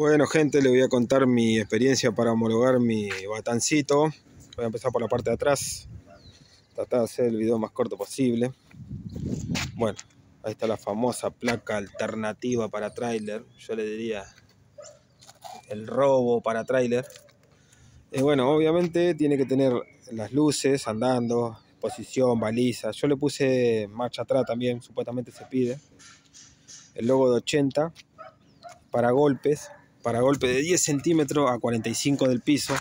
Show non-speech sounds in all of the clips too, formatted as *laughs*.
Bueno gente, les voy a contar mi experiencia para homologar mi batancito. Voy a empezar por la parte de atrás. Tratar de hacer el video más corto posible. Bueno, ahí está la famosa placa alternativa para tráiler. Yo le diría el robo para tráiler. Y eh, bueno, obviamente tiene que tener las luces andando, posición, baliza. Yo le puse marcha atrás también, supuestamente se pide. El logo de 80 para golpes para golpe de 10 centímetros a 45 del piso.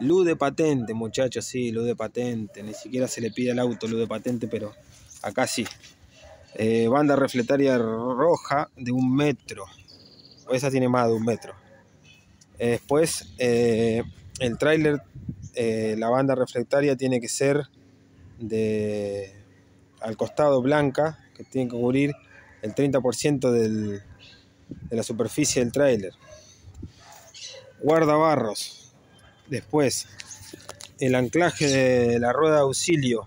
Luz de patente, muchachos, sí, luz de patente. Ni siquiera se le pide al auto luz de patente, pero acá sí. Eh, banda reflectaria roja de un metro. Esa tiene más de un metro. después, eh, el tráiler, eh, la banda reflectaria tiene que ser de al costado blanca, que tiene que cubrir el 30% de la superficie del tráiler guardabarros. Después, el anclaje de la rueda de auxilio.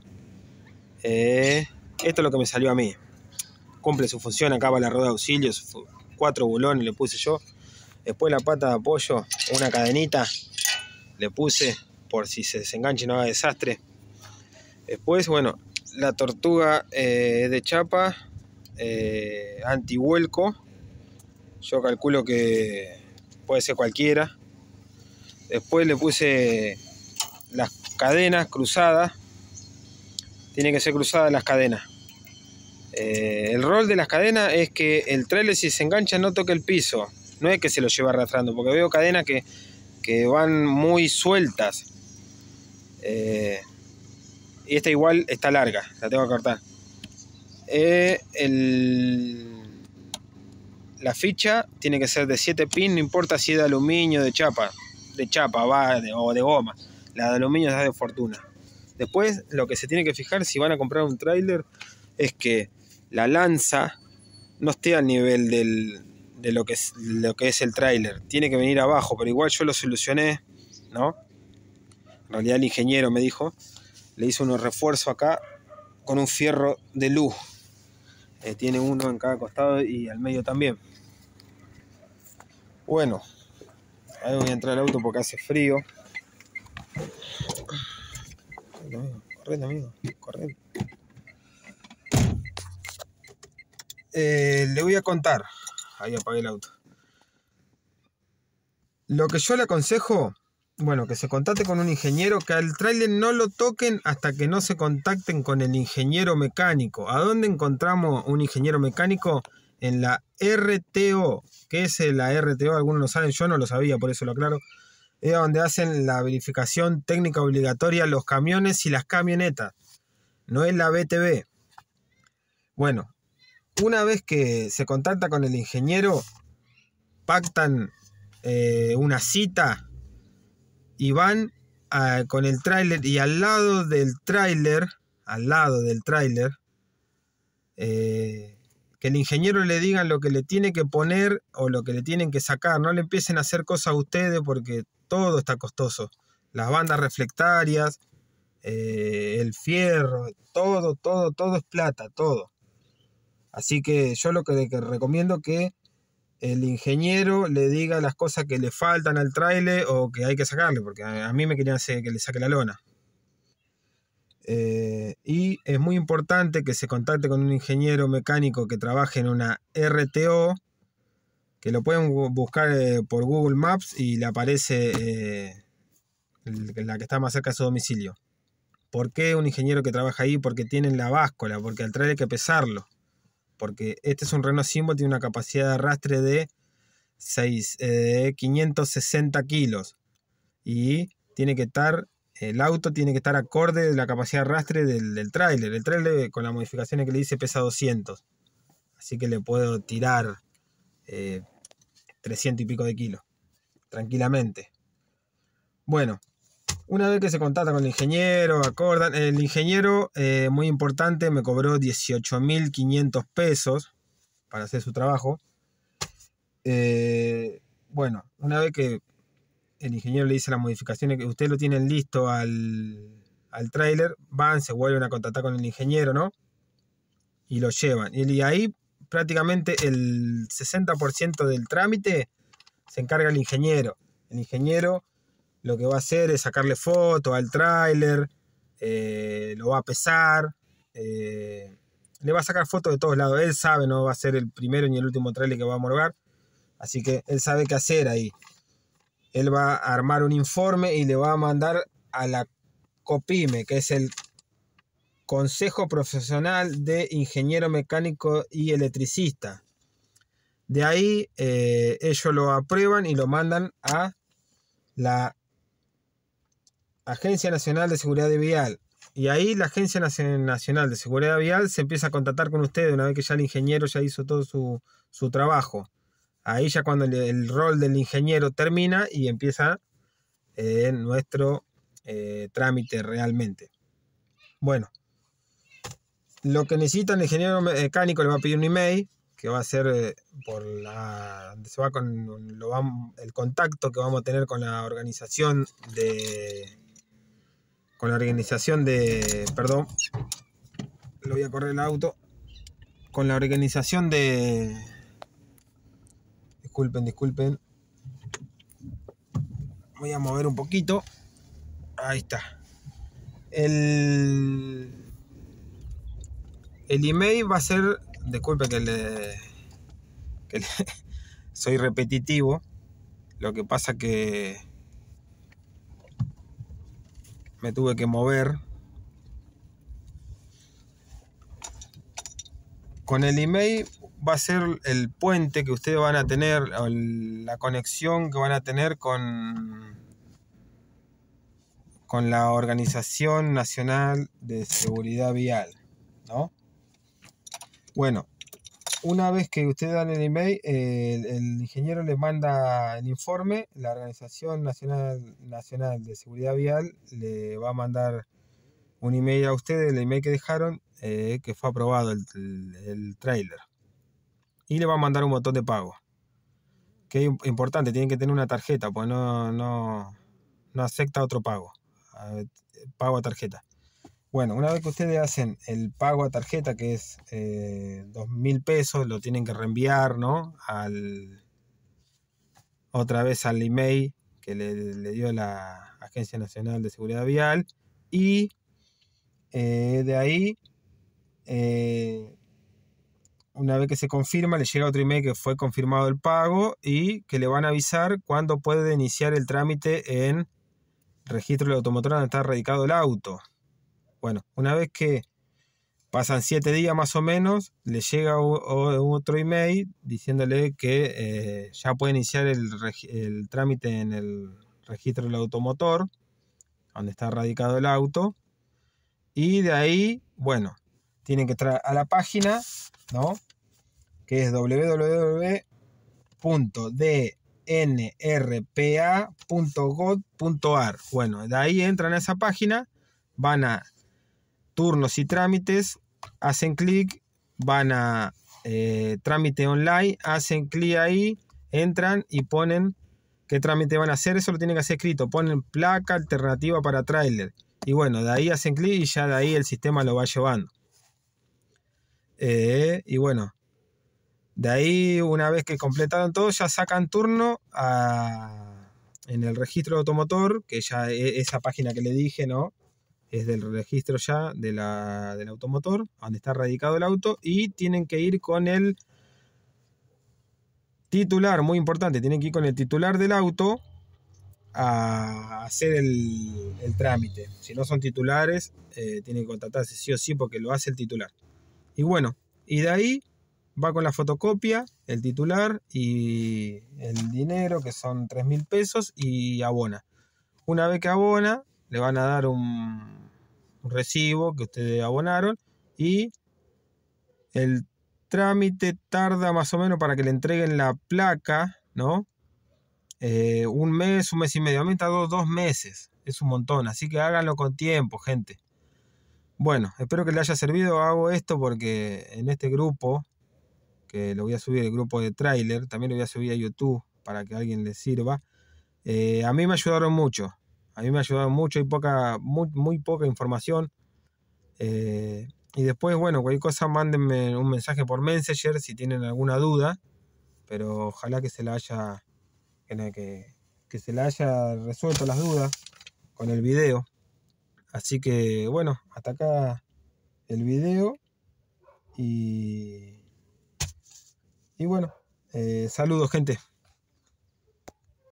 Eh, esto es lo que me salió a mí. Cumple su función, acaba la rueda de auxilio, cuatro bulones le puse yo. Después la pata de apoyo, una cadenita le puse por si se desenganche no haga desastre. Después, bueno, la tortuga eh, de chapa eh, antihuelco. Yo calculo que puede ser cualquiera. Después le puse las cadenas cruzadas. Tiene que ser cruzadas las cadenas. Eh, el rol de las cadenas es que el trailer si se engancha no toque el piso. No es que se lo lleve arrastrando, porque veo cadenas que, van muy sueltas. Eh, y esta igual está larga, la tengo que cortar. Eh, la ficha tiene que ser de 7 pin, no importa si es de aluminio, de chapa de chapa va o de goma. La de aluminio es de fortuna. Después lo que se tiene que fijar si van a comprar un trailer es que la lanza no esté al nivel de lo que es, lo que es el trailer Tiene que venir abajo, pero igual yo lo solucioné, ¿no? En realidad el ingeniero me dijo, le hizo unos refuerzos acá con un fierro de luz. Eh, tiene uno en cada costado y al medio también. Bueno, Ahí voy a entrar al auto porque hace frío. Corre, amigo. Corre. Eh, le voy a contar. Ahí apagué el auto. Lo que yo le aconsejo, bueno, que se contacte con un ingeniero, que al trailer no lo toquen hasta que no se contacten con el ingeniero mecánico. ¿A dónde encontramos un ingeniero mecánico? en la RTO. que es eh, la RTO? Algunos lo saben, yo no lo sabía, por eso lo aclaro. Es donde hacen la verificación técnica obligatoria los camiones y las camionetas. No es la BTV. Bueno, una vez que se contacta con el ingeniero, pactan eh, una cita y van ah, con el tráiler y al lado del tráiler, al lado del tráiler, eh, que el ingeniero le diga lo que le tiene que poner o lo que le tienen que sacar. No le empiecen a hacer cosas a ustedes porque todo está costoso. Las bandas reflectarias, eh, el fierro, todo, todo, todo es plata, todo. Así que yo lo que, recomiendo que el ingeniero le diga las cosas que le faltan al trailer o que hay que sacarle, porque a, mí me querían hacer que le saque la lona. Eh, eh, y es muy importante que se contacte con un ingeniero mecánico que trabaje en una RTO, que lo pueden buscar eh, por Google Maps y le aparece eh, la que está más cerca de su domicilio. ¿Por qué un ingeniero que trabaja ahí? Porque tienen la báscula, porque al traer hay que pesarlo. Porque este es un Renault Symbol, tiene una capacidad de arrastre de 6, 560 kilos. Y tiene que estar el auto tiene que estar acorde de la capacidad de arrastre del, del tráiler. El tráiler con las modificaciones que le hice pesa 200. Así que le puedo tirar 300 eh, y pico de kilos. Tranquilamente. Bueno, una vez que se contacta con el ingeniero, acordan. El ingeniero, eh, muy importante, me cobró 18.500 pesos para hacer su trabajo. Eh, bueno, una vez que el ingeniero le dice las modificaciones que ustedes lo tienen listo al, al tráiler, van, se vuelven a contactar con el ingeniero, ¿no? Y lo llevan. Y ahí prácticamente el 60% del trámite se encarga el ingeniero. El ingeniero lo que va a hacer es sacarle fotos al trailer, eh, lo va a pesar, eh, le va a sacar fotos de todos lados. Él sabe, no va a ser el primero ni el último trailer que va a morgar, así que él sabe qué hacer ahí. Él va a armar un informe y le va a mandar a la COPIME, que es el Consejo Profesional de Ingeniero Mecánico y Electricista. De ahí eh, ellos lo aprueban y lo mandan a la Agencia Nacional de Seguridad Vial. Y ahí la Agencia Nacional de Seguridad Vial se empieza a contactar con ustedes una vez que ya el ingeniero ya hizo todo su, su trabajo. Ahí ya cuando el, rol del ingeniero termina y empieza eh, nuestro eh, trámite realmente. Bueno, lo que necesita el ingeniero mecánico le va a pedir un email que va a ser eh, por la se va con lo el contacto que vamos a tener con la organización de con la organización de perdón lo voy a correr el auto con la organización de disculpen, disculpen. Voy a mover un poquito. Ahí está. El, el email va a ser, disculpen que le, que *laughs* soy repetitivo. Lo que pasa que me tuve que mover. Con el email va a ser el puente que ustedes van a tener, la conexión que van a tener con, con la Organización Nacional de Seguridad Vial, ¿no? Bueno, una vez que ustedes dan el email, el, ingeniero les manda el informe, la Organización Nacional, Nacional de Seguridad Vial le va a mandar un email a ustedes, el email que dejaron, eh, que fue aprobado el, el, el trailer y le va a mandar un botón de pago. Que es importante, tienen que tener una tarjeta, pues no, acepta otro pago. Pago a tarjeta. Bueno, una vez que ustedes hacen el pago a tarjeta, que es eh, dos mil pesos, lo tienen que reenviar, ¿no? Al, otra vez al email que le, dio la Agencia Nacional de Seguridad Vial. Y eh, de ahí eh, una vez que se confirma, le llega otro email que fue confirmado el pago y que le van a avisar cuándo puede iniciar el trámite en registro del automotor donde está radicado el auto. Bueno, una vez que pasan siete días más o menos, le llega otro email diciéndole que eh, ya puede iniciar el, el trámite en el registro del automotor, donde está radicado el auto. Y de ahí, bueno, tienen que entrar a la página ¿no? Que es www.dnrpa.gov.ar. Bueno, de ahí entran a esa página, van a turnos y trámites, hacen clic, van a eh, trámite online, hacen clic ahí, entran y ponen qué trámite van a hacer, eso lo tienen que hacer escrito, ponen placa alternativa para tráiler. Y bueno, de ahí hacen clic y ya de ahí el sistema lo va llevando. Eh, y bueno, de ahí una vez que completaron todo, ya sacan turno en el registro de automotor, que ya e, esa página que le dije, ¿no? Es del registro ya de del automotor, donde está radicado el auto, y tienen que ir con el titular, muy importante, tienen que ir con el titular del auto a hacer el, trámite. Si no son titulares, eh, tienen que contratarse sí o sí porque lo hace el titular. Y bueno, y de ahí va con la fotocopia, el titular y el dinero, que son 3 mil pesos, y abona. Una vez que abona, le van a dar un, recibo que ustedes abonaron y el trámite tarda más o menos para que le entreguen la placa, ¿no? Eh, un mes, un mes y medio, a mí tardó dos meses, es un montón, así que háganlo con tiempo, gente. Bueno, espero que le haya servido. Hago esto porque en este grupo, que lo voy a subir, el grupo de trailer, también lo voy a subir a YouTube para que a alguien le sirva. Eh, a mí me ayudaron mucho. A mí me ayudaron mucho y poca, muy, poca información. Eh, y después, bueno, cualquier cosa, mándenme un mensaje por Messenger si tienen alguna duda. Pero ojalá que se la haya, que se la haya resuelto las dudas con el video. Así que bueno, hasta acá el video. Y, y bueno, eh, saludos gente.